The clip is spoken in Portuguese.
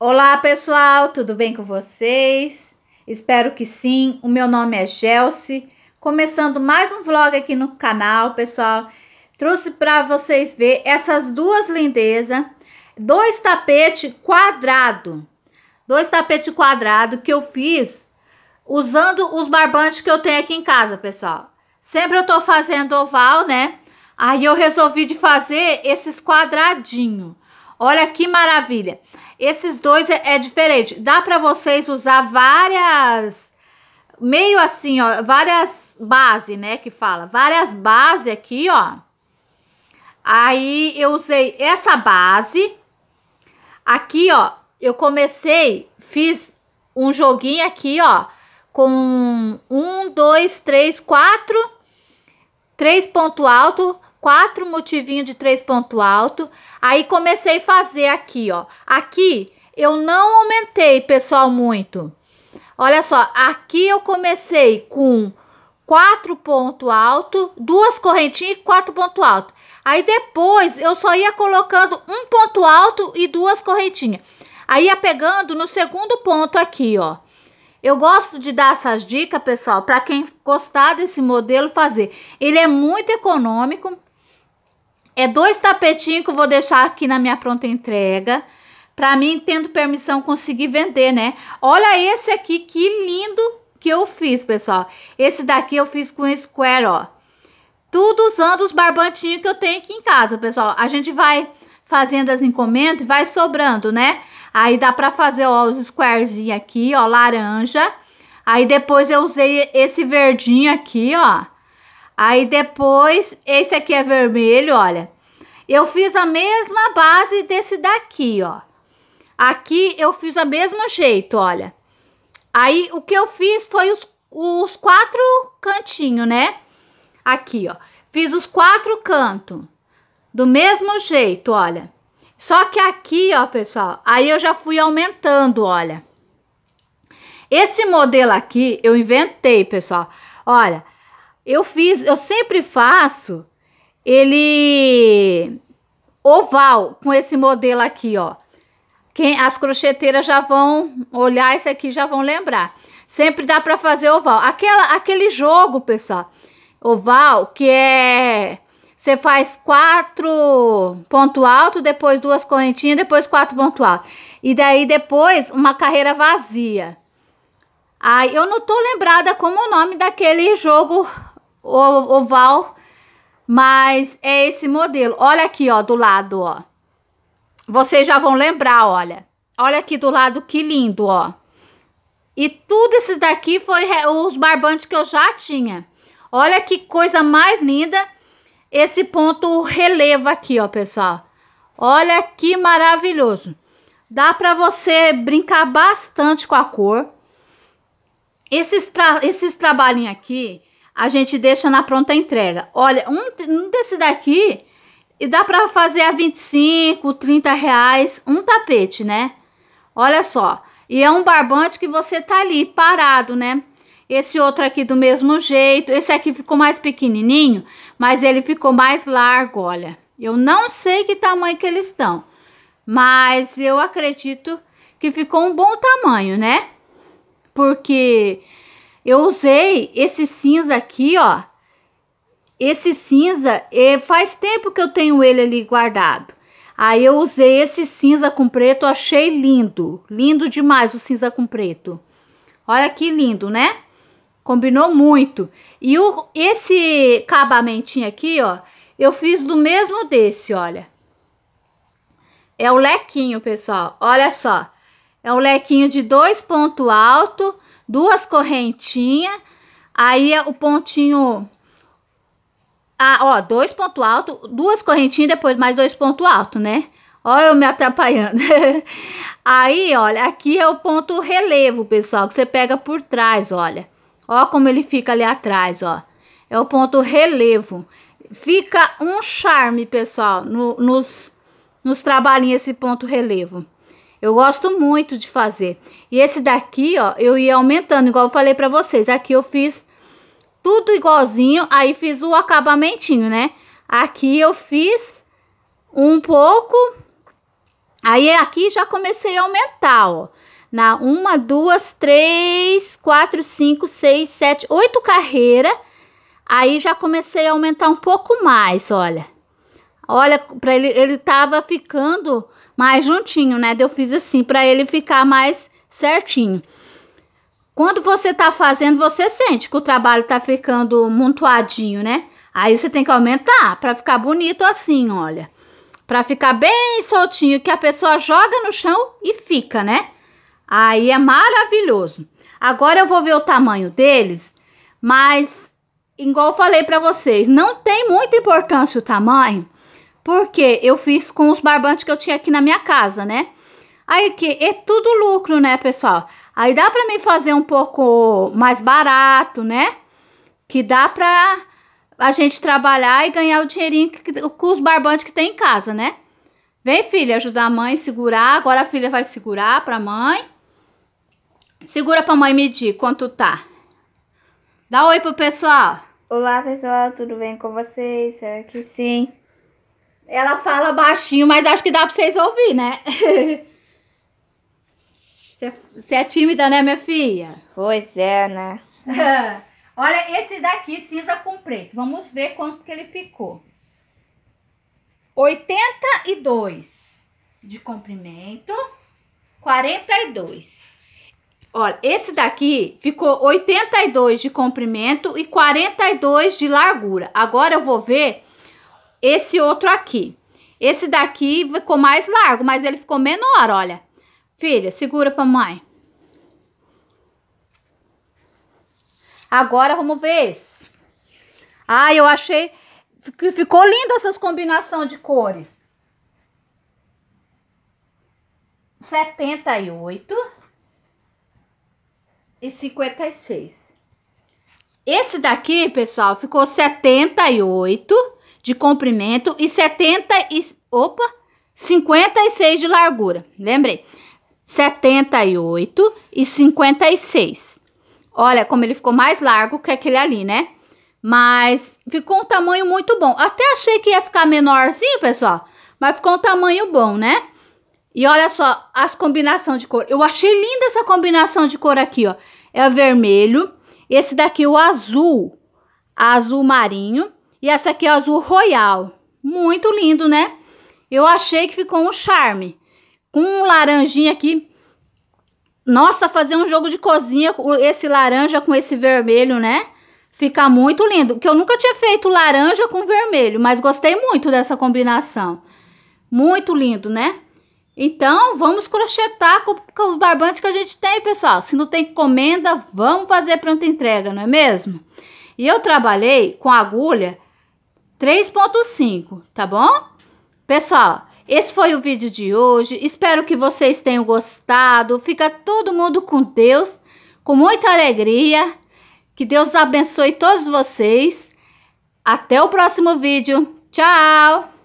Olá, pessoal, tudo bem com vocês? Espero que sim. O meu nome é Gelsi, começando mais um vlog aqui no canal, pessoal. Trouxe para vocês ver essas duas lindezas, dois tapete quadrado. Dois tapete quadrado que eu fiz usando os barbantes que eu tenho aqui em casa, pessoal. Sempre eu tô fazendo oval, né? Aí eu resolvi de fazer esses quadradinhos. Olha que maravilha. Esses dois é, é diferente. Dá para vocês usar várias meio assim, ó, várias base, né, que fala, várias base aqui, ó. Aí eu usei essa base aqui, ó, eu comecei, fiz um joguinho aqui, ó, com um, dois, três, quatro, três ponto alto, quatro motivinhos de três ponto alto. Aí comecei a fazer aqui, ó. Aqui eu não aumentei, pessoal, muito. Olha só, aqui eu comecei com quatro ponto alto, duas correntinhas e quatro ponto alto. Aí depois eu só ia colocando um ponto alto e duas correntinhas. Aí ia pegando no segundo ponto aqui, ó. Eu gosto de dar essas dicas, pessoal, para quem gostar desse modelo fazer. Ele é muito econômico, é dois tapetinhos que eu vou deixar aqui na minha pronta entrega. Pra mim, tendo permissão, conseguir vender, né? Olha esse aqui, que lindo que eu fiz, pessoal. Esse daqui eu fiz com square, ó. Tudo usando os barbantinhos que eu tenho aqui em casa, pessoal. A gente vai fazendo as encomendas e vai sobrando, né? Aí dá pra fazer, ó, os squarezinhos aqui, ó, laranja. Aí depois eu usei esse verdinho aqui, ó Aí depois, esse aqui é vermelho, olha. Eu fiz a mesma base desse daqui, ó. Aqui eu fiz a mesmo jeito, olha. Aí o que eu fiz foi os, os quatro cantinhos, né? Aqui, ó. Fiz os quatro cantos. Do mesmo jeito, olha. Só que aqui, ó, pessoal, aí eu já fui aumentando, olha. Esse modelo aqui eu inventei, pessoal. Olha, eu fiz, eu sempre faço ele oval com esse modelo aqui, ó. Quem as crocheteiras já vão olhar isso aqui, já vão lembrar. Sempre dá para fazer oval. Aquela aquele jogo, pessoal, oval que é você faz quatro ponto alto, depois duas correntinhas, depois quatro ponto alto. E daí depois uma carreira vazia. Aí eu não tô lembrada como o nome daquele jogo oval, mas é esse modelo. Olha aqui, ó, do lado, ó. Vocês já vão lembrar, olha. Olha aqui do lado, que lindo, ó. E tudo esses daqui foi os barbantes que eu já tinha. Olha que coisa mais linda esse ponto relevo aqui, ó, pessoal. Olha que maravilhoso. Dá para você brincar bastante com a cor. Esses, tra esses trabalhinhos aqui, a gente deixa na pronta entrega. Olha, um, desse daqui e dá para fazer a 25, 30 reais um tapete, né? Olha só, e é um barbante que você tá ali parado, né? Esse outro aqui do mesmo jeito, esse aqui ficou mais pequenininho, mas ele ficou mais largo, olha. Eu não sei que tamanho que eles estão, mas eu acredito que ficou um bom tamanho, né? Porque eu usei esse cinza aqui, ó. Esse cinza, E faz tempo que eu tenho ele ali guardado. Aí eu usei esse cinza com preto, achei lindo. Lindo demais o cinza com preto. Olha que lindo, né? Combinou muito. E o, esse acabamentinho aqui, ó, eu fiz do mesmo desse, olha. É o lequinho, pessoal. Olha só. É um lequinho de dois pontos alto duas correntinhas, aí é o pontinho ah, ó, dois pontos altos, duas correntinhas, depois mais dois pontos altos, né? Ó, eu me atrapalhando. Aí, olha, aqui é o ponto relevo, pessoal, que você pega por trás, olha. Ó como ele fica ali atrás, ó. É o ponto relevo. Fica um charme, pessoal, no, nos, nos trabalhinhos esse ponto relevo. Eu gosto muito de fazer. E esse daqui, ó, eu ia aumentando, igual eu falei pra vocês. Aqui eu fiz tudo igualzinho, aí fiz o acabamentinho, né? Aqui eu fiz um pouco, aí aqui já comecei a aumentar, ó. Na uma, duas, três, quatro, cinco, seis, sete, oito carreiras. Aí já comecei a aumentar um pouco mais, olha. Olha, para ele, ele tava ficando mais juntinho, né? Eu fiz assim para ele ficar mais certinho. Quando você tá fazendo, você sente que o trabalho tá ficando montuadinho, né? Aí você tem que aumentar para ficar bonito assim, olha. Para ficar bem soltinho que a pessoa joga no chão e fica, né? Aí é maravilhoso. Agora eu vou ver o tamanho deles, mas igual eu falei para vocês, não tem muita importância o tamanho, porque eu fiz com os barbantes que eu tinha aqui na minha casa, né? Aí que é tudo lucro, né, pessoal? Aí dá para mim fazer um pouco mais barato, né? Que dá para a gente trabalhar e ganhar o dinheirinho que, com os barbantes que tem em casa, né? Vem, filha, ajudar a mãe a segurar. Agora a filha vai segurar para a mãe. Segura para a mãe medir quanto tá. Dá oi pro pessoal. Olá, pessoal, tudo bem com vocês? Espero que sim. Ela fala baixinho, mas acho que dá pra vocês ouvir, né? Você é tímida, né, minha filha? Pois é, né? Olha esse daqui, cinza com preto. Vamos ver quanto que ele ficou. 82 de comprimento, 42. Olha, esse daqui ficou 82 de comprimento e 42 de largura. Agora eu vou ver esse outro aqui. Esse daqui ficou mais largo, mas ele ficou menor, olha. Filha, segura pra mãe. Agora vamos ver esse. Ah, eu achei que ficou linda essas combinação de cores. 78 e 56. Esse daqui, pessoal, ficou 78 de comprimento e 70 e opa, 56 de largura. Lembrei. 78 e 56. Olha como ele ficou mais largo que aquele ali, né? Mas ficou um tamanho muito bom. Até achei que ia ficar menorzinho, pessoal. Mas ficou um tamanho bom, né? E olha só as combinações de cor. Eu achei linda essa combinação de cor aqui, ó. É o vermelho. Esse daqui é o azul. Azul marinho. E essa aqui é azul royal. Muito lindo, né? Eu achei que ficou um charme. Com um laranjinha aqui. Nossa, fazer um jogo de cozinha com esse laranja com esse vermelho, né? Fica muito lindo. Que eu nunca tinha feito laranja com vermelho, mas gostei muito dessa combinação. Muito lindo, né? Então, vamos crochetar com, com os barbantes que a gente tem, pessoal. Se não tem encomenda, vamos fazer pronta entrega, não é mesmo? E eu trabalhei com agulha 3.5, tá bom? Pessoal, esse foi o vídeo de hoje. Espero que vocês tenham gostado. Fica todo mundo com Deus, com muita alegria. Que Deus abençoe todos vocês. Até o próximo vídeo. Tchau!